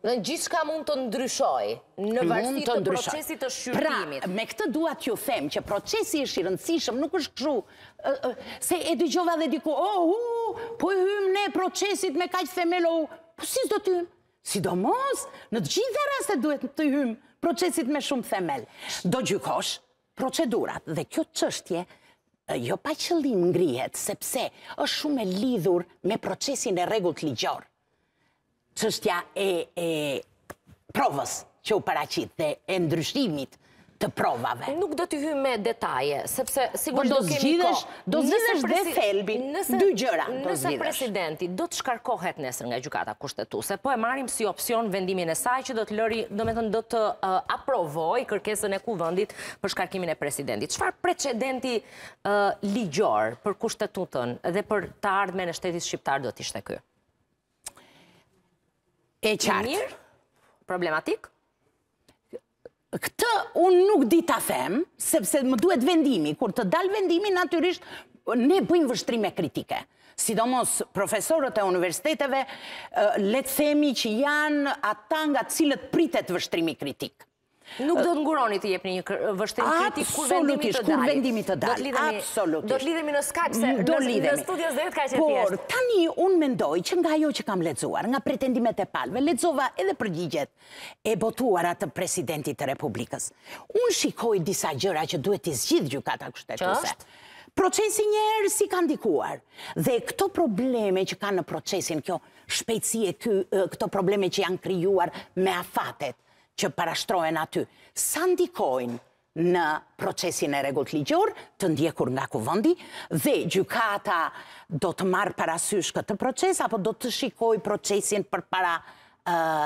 Në gjithë mund të ndryshoj në varsit të procesit të pra, shqyrtimit. Pra, me këtë duat ju them që procesi e shqyrëndësishëm nuk është këshu. Se e di gjova dhe diku, oh, hu, po i hymë ne procesit me kaj themelo, po si zdo të hymë? Si do mos, në gjithë dhe raste duhet të hymë procesit me shumë themel. Do gjykosh procedurat dhe kjo të qështje jo pa qëllim ngrihet, sepse është shumë e lidhur me procesin e regullt ligjorë qështja e provës që u paracit dhe e ndryshimit të provave. Nuk do t'i hy me detaje, sepse sigur do kemi ko. Do zhidesh dhe felbi, dy gjëra do Nëse presidenti do të shkarkohet nesër nga gjukata kushtetuse, po e marim si opcion vendimin e saj që do të lëri, do me thënë, do të uh, aprovoj kërkesën e kuvëndit për shkarkimin e presidentit. Qëfar precedenti uh, ligjor për kushtetutën dhe për të ardhme në shtetit shqiptar do ishte kërë? E qartë. Mirë, problematikë. Këtë unë nuk di të them, sepse më duhet vendimi. Kur të dalë vendimi, natyrisht, ne bëjmë vështrime kritike. Sidomos profesorët e universiteteve, eh, letë themi që janë ata nga cilët pritet vështrimi kritikë. Nuk do të nguroni të jepë një vështim kritik kur vendimi të dalë. Kur vendimi të dalë, absolutisht. Do të lidhemi në skak se mm, në studios dhe jetë ka që tjeshtë. Por, tani unë mendoj që nga jo që kam ledzuar, nga pretendimet e palve, ledzova edhe përgjigjet e botuar atë presidentit të Republikës. Unë shikoj disa gjëra që duhet i zgjidh gjukata kështetuse. Procesi njerë si kanë dikuar. Dhe këto probleme që kanë në procesin, kjo shpejtësie këto probleme që janë kryuar me afatet, që parashtrojen aty, sa ndikojnë në procesin e regullt ligjor, të ndjekur nga kuvëndi, dhe gjukata do të marë parasysh këtë proces, apo do të shikoj procesin për para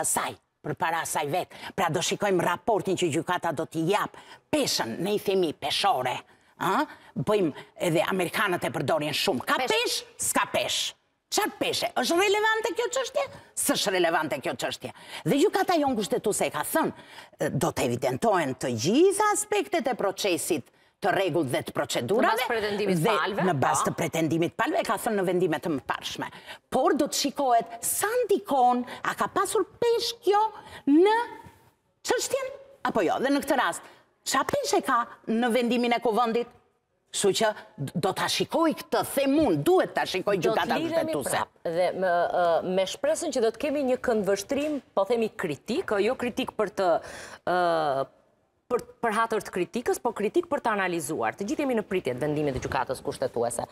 saj, për para saj vetë. Pra do shikojmë raportin që gjukata do t'i japë peshen, ne i themi peshore, bëjmë edhe Amerikanët e përdorjen shumë. Ka pesh, s'ka pesh. Qa peshe, është relevante kjo qështje? Së është relevante kjo qështje. Dhe ju ka ta jonë kushtetu se ka thënë, do të evidentohen të gjitha aspektet e procesit të regull dhe të procedurave. Në bas po. të pretendimit palve? Në bas të pretendimit palve, ka thënë në vendimet të më pashme. Por do të shikohet, sa ndikon, a ka pasur pesh kjo në qështjen? Apo jo, dhe në këtë rast, qa pesh e ka në vendimin e kuvëndit? Su që do të shikoj këtë themun, duhet të shikoj gjukat argëtetuse. Dhe me shpresën që do të kemi një këndvështrim, po themi kritik, jo kritik për të për kritikës, po kritik për të analizuar. Të gjithë jemi në pritjet vendimit dhe gjukatës kushtetuese.